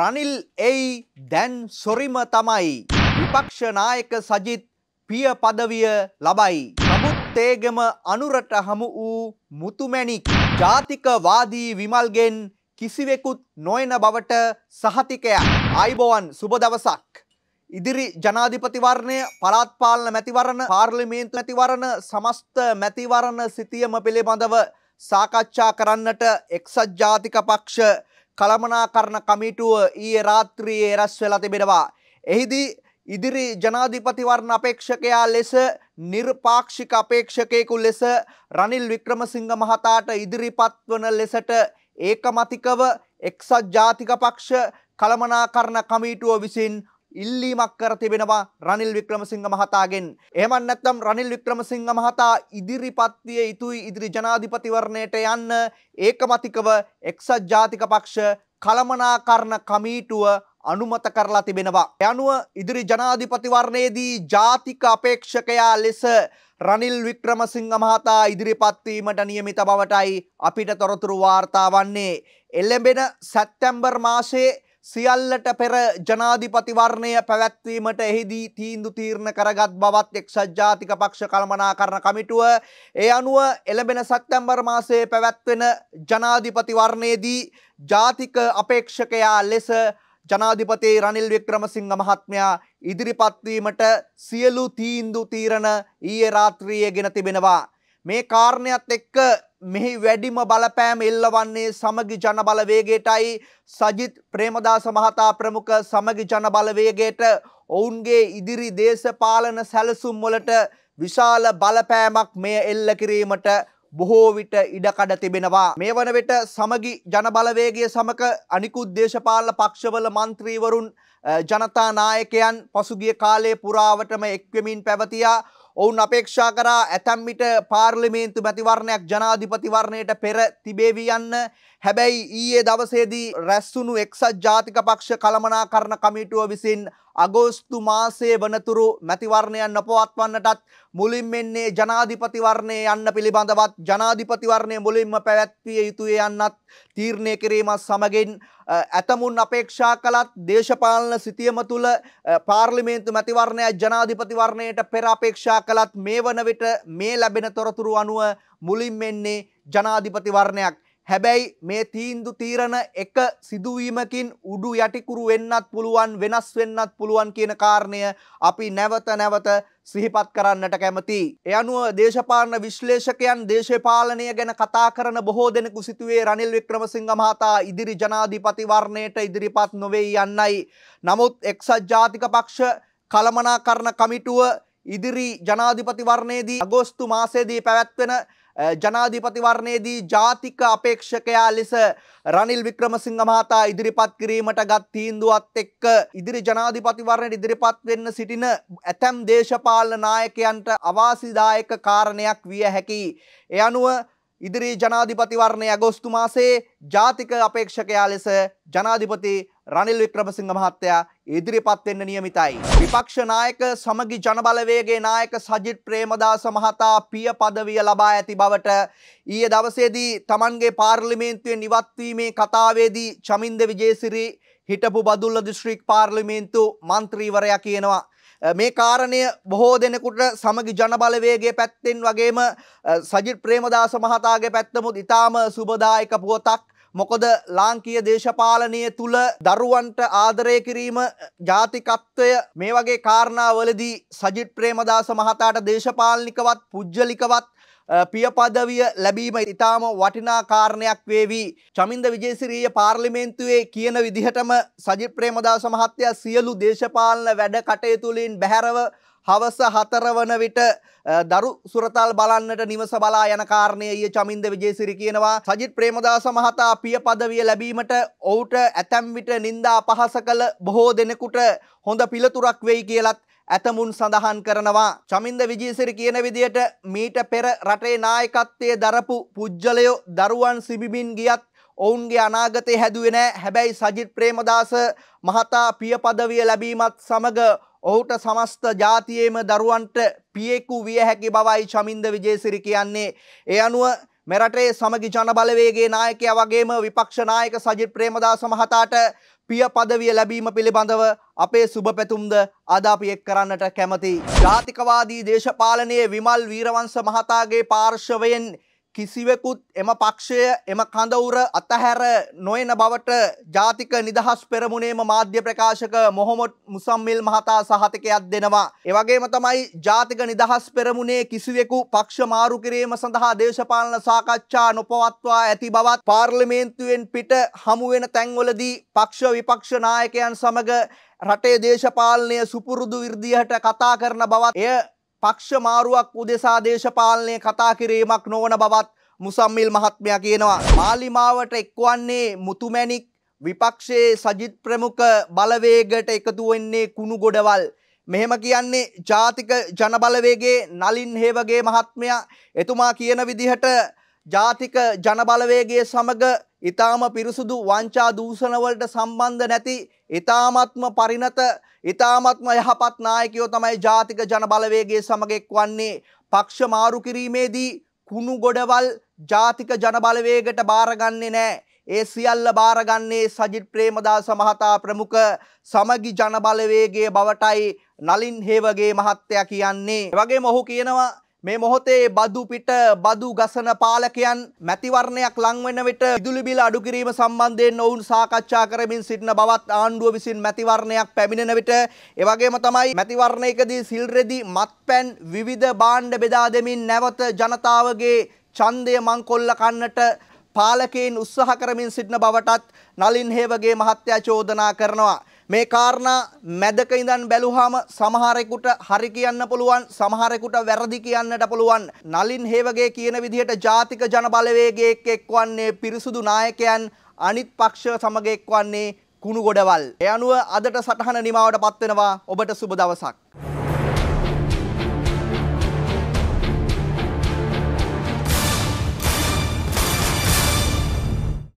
රනිල් එයි දැන් සොරිම තමයි. විපක්ෂනායක සජිත් පිය පදවිය ලබයි. නමුත් ඒගම අනුරට හමු වූ මුතුමැණික් ජාතිකවාදී විමල්ගෙන් කිසිවෙකුත් නොයන බවට සහතිකයක්. අයිබෝවන් සුබ දවසක්. ඉදිරි ජනාධිපතිවරණය පළාත්පාලන මැතිවරණ පාර්ලිමේන්තු මැතිවරණ සමස්ත මැතිවරණ සිතියම පිළිබඳව සාකච්ඡා කරන්නට එක්සත් ජාතික පක්ෂ කළමනාකරණ කමිටුව ඊයේ රාත්‍රියේ රැස් වෙලා තිබෙනවා. එහිදී ඉදිරි ජනාධිපතිවරණ අපේක්ෂකයා ලෙස නිර්පාක්ෂික අපේක්ෂකයෙකු ලෙස රනිල් වික්‍රමසිංහ මහතාට ඉදිරිපත් වන ලෙසට ඒකමතිකව එක්සත් ජාතික පක්ෂ කළමනාකරණ කමිටුව විසින් ඉල්ලීමක් කර තිබෙනවා රනිල් වික්‍රමසිංහ මහතාගෙන්. එහෙමත් නැත්නම් රනිල් වික්‍රමසිංහ මහතා ඉදිරිපත් විය යුතුයි ඉදිරි ජනාධිපතිවරණයට යන්න ඒකමතිකව එක්සත් ජාතික පක්ෂ කළමනාකරණ කමීටුව අනුමත කරලා තිබෙනවා. යනුව ඉදිරි ජනාධිපතිවරණයේදී ජාතික අපේක්ෂකයා ලෙස රනිල් වික්‍රමසිංහ මහතා ඉදිරිපත්වීමට නියමිත බවටයි අපිට තොරතුරු වාර්තා වන්නේ. එල්ලඹෙන සැත්තැම්බර් මාසයේ සියල්ලට පෙර ජනාධිපතිවරණය පැවැත්වීමට එහිදී තීන්දු තීරණ කරගත් බවත් එක්සත් ජාතික පක්ෂ කළමනාකරන කමිටුව ඒ අනුව එළඹෙන සැප්තැම්බර් මාසයේ පැවැත්වෙන ජනාධිපතිවරණයේදී ජාතික අපේක්ෂකයා ලෙස ජනාධිපති රනිල් වික්‍රමසිංහ මහත්මයා ඉදිරිපත් වීමට සියලු තීන්දු තීරණ ඊයේ රාත්‍රියේ ගෙන තිබෙනවා මේ කාරණයක් එක්ක මෙහි වැඩිම බලපෑම එල්ලවන්නේ සමගි ජනබලවේගයටයි සජිත් ප්‍රේමදාස මහතා ප්‍රමුඛ සමගි ජනබලවේගයට ඔවුන්ගේ ඉදිරි දේශපාලන සැලසුම් වලට විශාල බලපෑමක් මෙය එල්ල කිරීමට බොහෝ විට ඉඩකඩ තිබෙනවා. මේ වන විට සමගි ජනබලවේගය සමක අනිකුත් දේශපාලන පක්ෂවල මන්ත්‍රීවරුන් ජනතා නායකයන් පසුගිය කාලයේ පුරාවටම එක්වෙමින් පැවතියා. ඔවුන් අපේක්ෂා කරා ඇතැම් විට පාර්ලිමේන්තු මැතිවරණයක් ජනාධිපතිවරණයට පෙර තිබේවී යන්න හැබැයි ඊයේ දවසේදී රැස්සුණු එක්සත් ජාතික පක්ෂ කළමනා කරන කමිටුව විසින් අගෝස්තු මාසයේ වනතුරු මැතිවරණයන් නපවත්වන්නටත් මුලින් මෙන්නේ ජනාධිපතිවරණය යන්න පිළිබඳවත් ජනාධිපතිවරණය මුලින්ම පැවැත්විය යුතුය යන්නත් තීරණය කිරීමත් සමගින් ඇතමුන් අපේක්ෂා කළත් දේශපාලන සිතියම තුළ පාර්ලිමේන්තු මැතිවරණයක් ජනාධිපතිවරණයට පෙර අපේක්ෂා කළත් මේ වන විට මේ ලැබෙන තොරතුරු අනුව මුලින් මෙන්නේ ජනාධිපතිවරණයක් හැබැයි මේ තීන්දු තීරණ එක සිදුවීමකින් උඩු යටිකුරු වෙන්නත් පුළුවන් වෙනස් වෙන්නත් පුළුවන් කියන කාරණය අපි නැවත නැවත සිහිපත් කරන්නට කැමති. එ අනුව දේශපාලන විශ්ලේෂකයන් දේශපාලනය ගැන කතා කරන බොහෝ දෙනෙකු සිතුවේ රනිල් වික්‍රමසිංහ මහතා ඉදිරි ජනාධිපති වර්ණයට ඉදිරිපත් නොවෙයි යන්නයි. නමුත් එක්සත් ජාතික පක්ෂ කළමනා කරන කමිටුව ඉදිරි ජනාධිපතිවරණයේදී අගෝස්තු මාසේදී පැවැත්වෙන ජනාධිපතිවරණයේදී ජාතික අපේක්ෂකයා ලෙස රනිල් වික්‍රමසිංහ මහතා ඉදිරිපත් කිරීමට ගත් තීන්දුවත් එක්ක ඉදිරි ජනාධිපතිවරණයට ඉදිරිපත් වෙන්න සිටින ඇතැම් දේශපාලන නායකයන්ට අවාසිදායක කාරණයක් විය හැකි. ඒ අනුව ඉදිරි ජනාධිපතිවරණය අගෝස්තු මාසේ ජාතික අපේක්ෂකයා ලෙස ජනාධිපති රනිල් වික්‍රමසිංහ මහත්තයා ඉදිරිපත් වෙන්න නියමිතයි. විපක්ෂ නායක සමගි ජනබලවේගේ නායක සජිත් ප්‍රේමදාස මහතා පිය පදවිය ලබා ඇති බවට ඊයේ දවසේදී Tamanගේ පාර්ලිමේන්තුවේ නිවත්වීමේ කතාවේදී චමින්ද විජේසිරි හිටපු බදුල්ල දිස්ත්‍රික් පාර්ලිමේන්තු මන්ත්‍රීවරයා කියනවා මේ කාරණය බොහෝ දෙනෙකුට සමගි ජනබලවේගේ පැත්තෙන් වගේම සජිත් ප්‍රේමදාස මහතාගේ පැත්තමුත් ඉතාම සුබදායක පුවතක් මොකද ලාංකීය දේශපාලනය තුළ දරුවන්ට ආදරය කිරීම ජාතිකත්වය මේ වගේ කාරණාවලදී සජිත් ප්‍රේමදාස මහතාට දේශපාලනිකවත් පුද්ජලිකවත් පියපදවිය ලැබීම ඉතාම වටිනා කාරණයක් වේවි. චමින්ද විජේසිරීය පාර්ලිමේන්තුවේ කියන විදිහටම සජිත් ප්‍රේමදාස මහත්තයා සියලු දේශපාලන වැඩ කටයුතු වලින් බැහැරව හවස හතරවන විට දරු සුරතල් බලන්නට නිවස බලා යන කාරණය ඊ චමින්ද විජේසිරි කියනවා සජිත් ප්‍රේමදාස මහතා පිය පදවිය ලැබීමට ඔහුට ඇතැම් විට නින්දා පහස කළ බොහෝ දෙනෙකුට හොඳ පිළිතුරක් වෙයි කියලත් ඇතමුන් සඳහන් කරනවා චමින්ද විජේසිරි කියන විදියට මීට පෙර රටේ නායකත්වයේ දරපු පුජ්‍යලයෝ දරුවන් සිබිමින් ගියත් ඔවුන්ගේ අනාගතය හැදුවේ නැහැ හැබැයි සජිත් ප්‍රේමදාස මහතා පිය පදවිය ලැබීමත් සමග ඔහුට සමස්ත ජාතියේම දරුවන්ට පියෙකු විය හැකි බවයි චමින්ද විජේසිරි කියන්නේ. ඒ අනුව මෙරටේ සමගි ජනබලවේගේ නායකයා වගේම විපක්ෂ නායක සජිත් ප්‍රේමදාස මහතාට පිය පදවිය ලැබීම පිළිබඳව අපේ සුබපැතුම්ද අද අපි එක් කරන්නට කැමති. ජාතිකවාදී දේශපාලනයේ විමල් වීරවංශ මහතාගේ පාර්ශවයෙන් කිසිවෙකුත් එම පක්ෂය එම කඳවුර අතහැර නොයන බවට ජාතික නිදහස් පෙරමුණේම මාධ්‍ය ප්‍රකාශක මොහොමොට් මුසම්මිල් මහතා සහතකයක් දෙනවා. එවගේම තමයි ජාතික නිදහස් පෙරමුණේ කිසිවෙකු පක්ෂ මාරු කිරීම සඳහා දේශපාලන සාකච්ඡා නොපවත්වා ඇති බවත් පාර්ලිමේන්තුවෙන් පිට හමුවෙන තැන්වලදී පක්ෂ විපක්ෂ නායකයන් සමග රටේ දේශපාලනය සුපුරුදු විර්දිහට කතා කරන බවත් එය පක්ෂ මාරුවක් උදෙසා දේශපාලනය කතා කිරීමක් නොවන බවත් මුසම්මිල් මහත්මයා කියනවා. මාලිමාවට එක්වන්නේ මුතුමැණික් විපක්ෂයේ සජිත් ප්‍රමුඛ බලවේගට එකතු වෙන්නේ කුණු ගොඩවල්. මෙහෙම කියන්නේ ජාතික ජනබලවේගේ නලින් හේවගේ මහත්මයා එතුමා කියන විදිහට ජාතික ජනබලවේගේ සමග ඉතාම පිරිසුදු වංචා දූෂණවලට සම්බන්ධ නැති ඉතාමත්ම පරිණත ඉතාමත්ම යහපත් නායකයෝ තමයි ජාතික ජනබලවේගේ සමගෙක් වන්නේ පක්ෂ මාරු කිරීමේදී කුණු ගොඩවල් ජාතික ජනබලවේගට බාරගන්නේ නෑ. ඒ සියල්ල බාරගන්නේ සජිත් ප්‍රේමදාස මහතා ප්‍රමුඛ සමගි ජනබලවේගයේ බවටයි නලින් හේවගේ මහත්තයා කියන්නේ. වගේම ඔහු කියනවා මේ මොහොතේ බදු පිට බදු ගසන පාලකයන් මැතිවරණයක් ලංවෙන විට විදුලි බිල අඩු කිරීම සම්බන්ධයෙන් ඔවුන් සාකච්ඡා කරමින් සිටින බවත් ආණ්ඩුව විසින් මැතිවරණයක් පැමිණෙන විට එවැගේම තමයි මැතිවරණයකදී සිල් රෙදි මත්පැන් විවිධ භාණ්ඩ බෙදා දෙමින් නැවත ජනතාවගේ ඡන්දය මංකොල්ල කන්නට පාලකයන් උත්සාහ කරමින් සිටින බවටත් නලින් හේවගේ මහත්තයා චෝදනා කරනවා මේ කාරණා මැදක ඉඳන් බැලුවාම සමහරෙකුට හරි කියන්න පුළුවන් සමහරෙකුට වැරදි කියන්නට පුළුවන් නලින් හේවගේ කියන විදිහට ජාතික ජනබලවේගයේ එක්වන්නේ පිරිසුදු නායකයන් අනිත් පක්ෂ සමග එක්වන්නේ කුණු ගොඩවල්. ඒ අනුව අදට සටහන නිමාවට පත්වෙනවා ඔබට සුබ දවසක්.